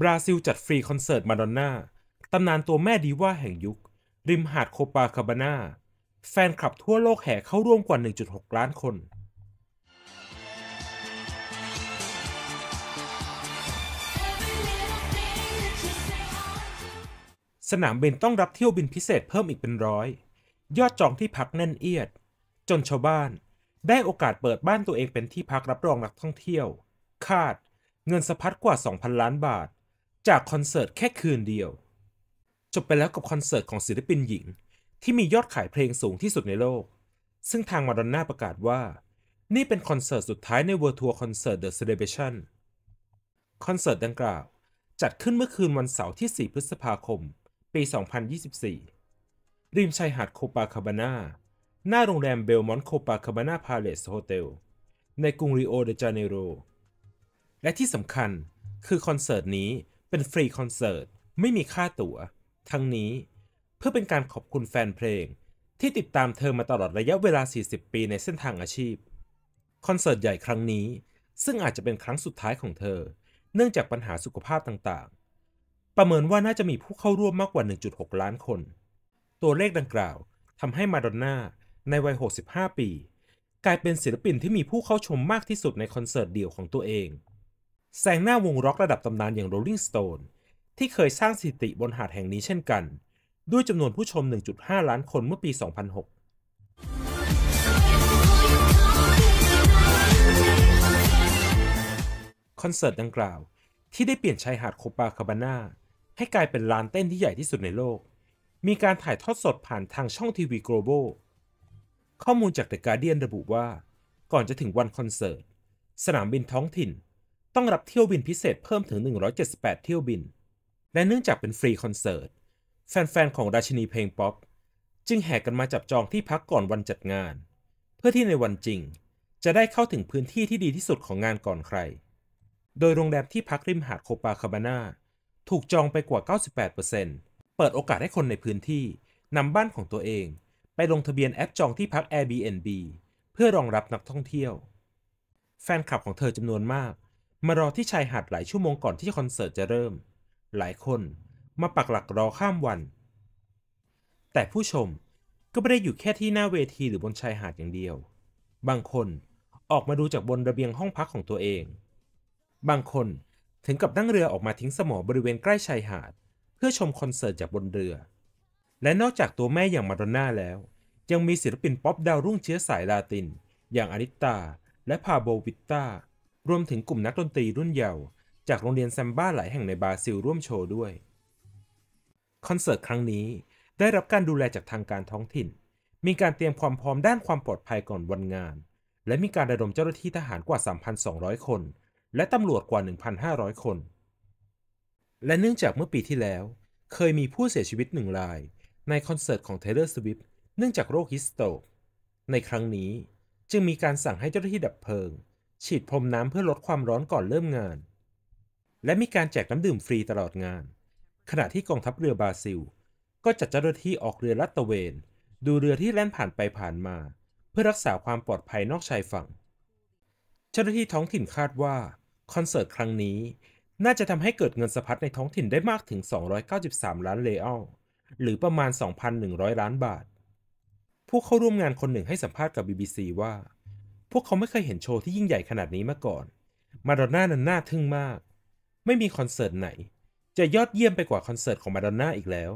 บราซิลจัดฟรีคอนเสิร์ตมาดอนน่าตำนานตัวแม่ดีว่าแห่งยุค ริมหาดโคปาคาบาน่าแฟนคลับทั่วโลกแห่เข้าร่วมกว่า 1.6 ล้านคน สนามบินต้องรับเที่ยวบินพิเศษเพิ่มอีกเป็นร้อย ยอดจองที่พักแน่นเอียด จนชาวบ้าน ได้โอกาสเปิดบ้านตัวเองเป็นที่พักรับรองนักท่องเที่ยว คาดเงินสะพัดกว่า2,000ล้านบาทจากคอนเสิร์ตแค่คืนเดียว จบไปแล้วกับคอนเสิร์ตของศิลปินหญิงที่มียอดขายเพลงสูงที่สุดในโลก ซึ่งทางมาดอนน่าประกาศว่า นี่เป็นคอนเสิร์ตสุดท้ายในเวิร์ทัวร์คอนเสิร์ตเดอะเซเลบชั่นคอนเสิร์ตดังกล่าว จัดขึ้นเมื่อคืนวันเสาร์ที่ 4 พฤษภาคม ปี 2024 ริมชายหาดโคปาคาบาน่าหน้าโรงแรมเบลมอนต์โคปาคาบาน่าพาเลสโฮเทลในกรุงริโอเดจาเนโรและที่สำคัญคือคอนเสิร์ตนี้เป็นฟรีคอนเสิร์ต ไม่มีค่าตัว๋วทั้งนี้เพื่อเป็นการขอบคุณแฟนเพลง ที่ติดตามเธอมาตลอดระยะเวลา 40 ปีในเส้นทางอาชีพ คอนเสิร์ตใหญ่ครั้งนี้ ซึ่งอาจจะเป็นครั้งสุดท้ายของเธอ เนื่องจากปัญหาสุขภาพต่างๆ ประเมินว่าน่าจะมีผู้เข้าร่วมมากกว่า 1.6 ล้านคน ตัวเลขดังกล่าวทำให้มาดอนน่าในวัย 65 ปี กลายเป็นศิลปินที่มีผู้เข้าชมมากที่สุดในคอนเสิร์ตเดี่ยวของตัวเองแซงหน้าวงร็อกระดับตำนานอย่าง Rolling Stone ที่เคยสร้างสถิติบนหาดแห่งนี้เช่นกัน ด้วยจำนวนผู้ชม 1.5 ล้านคนเมื่อปี 2006 คอนเสิร์ตดังกล่าว ที่ได้เปลี่ยนชายหาดโคปาคาบาน่าให้กลายเป็นลานเต้นที่ใหญ่ที่สุดในโลก มีการถ่ายทอดสดผ่านทางช่องทีวี Global ข้อมูลจาก The Guardian ระบุว่า ก่อนจะถึงวันคอนเสิร์ต สนามบินท้องถิ่นต้องรับเที่ยวบินพิเศษเพิ่มถึง 178 เที่ยวบิน และเนื่องจากเป็นฟรีคอนเสิร์ต แฟนๆ ของราชินีเพลงป๊อปจึงแห่กันมาจับจองที่พักก่อนวันจัดงาน เพื่อที่ในวันจริง จะได้เข้าถึงพื้นที่ที่ดีที่สุดของงานก่อนใคร โดยโรงแรมที่พักริมหาดโคปาคาบาน่าถูกจองไปกว่า 98%เปิดโอกาสให้คนในพื้นที่นำบ้านของตัวเอง ไปลงทะเบียนแอปจองที่พัก Airbnb เพื่อรองรับนักท่องเที่ยว แฟนคลับของเธอจำนวนมากมารอที่ชายหาดหลายชั่วโมงก่อนที่คอนเสิร์ตจะเริ่ม หลายคนมาปักหลักรอข้ามวัน แต่ผู้ชมก็ไม่ได้อยู่แค่ที่หน้าเวทีหรือบนชายหาดอย่างเดียว บางคนออกมาดูจากบนระเบียงห้องพักของตัวเอง บางคนถึงกับนั่งเรือออกมาทิ้งสมอบริเวณใกล้ชายหาดเพื่อชมคอนเสิร์ตจากบนเรือ และนอกจากตัวแม่อย่างมาดอนน่าแล้ว ยังมีศิลปินป๊อปดาวรุ่งเชื้อสายลาติน อย่างอานิตา และพาโบวิตตารวมถึงกลุ่มนักดนตรีรุ่นเยาว์จากโรงเรียนแซมบ้าหลายแห่งในบราซิลร่วมโชว์ด้วยคอนเสิร์ตครั้งนี้ ได้รับการดูแลจากทางการท้องถิ่น มีการเตรียมความพร้อมด้านความปลอดภัยก่อนวันงาน และมีการระดมเจ้าหน้าที่ทหารกว่า 3,200 คน และตำรวจกว่า 1,500 คน และเนื่องจากเมื่อปีที่แล้ว เคยมีผู้เสียชีวิตหนึ่งราย ในคอนเสิร์ตของ Taylor Swift เนื่องจากโรคฮิสโตกในครั้งนี้จึงมีการสั่งให้เจ้าหน้าที่ดับเพลิงฉีดพรมน้ำเพื่อลดความร้อนก่อนเริ่มงาน และมีการแจกน้ำดื่มฟรีตลอดงาน ขณะที่กองทัพเรือบราซิล ก็จัดเจ้าหน้าที่ออกเรือลาดตระเวน ดูเรือที่แล่นผ่านไปผ่านมา เพื่อรักษาความปลอดภัยนอกชายฝั่ง เจ้าหน้าที่ท้องถิ่นคาดว่าคอนเสิร์ตครั้งนี้ น่าจะทำให้เกิดเงินสะพัดในท้องถิ่นได้มากถึง 293 ล้านเลอัลหรือประมาณ 2,100 ล้านบาท ผู้เข้าร่วมงานคนหนึ่งให้สัมภาษณ์กับ BBC ว่าพวกเขาไม่เคยเห็นโชว์ที่ยิ่งใหญ่ขนาดนี้มาก่อน มาดอนน่านั้นน่าทึ่งมาก ไม่มีคอนเสิร์ตไหน จะยอดเยี่ยมไปกว่าคอนเสิร์ตของมาดอนน่าอีกแล้ว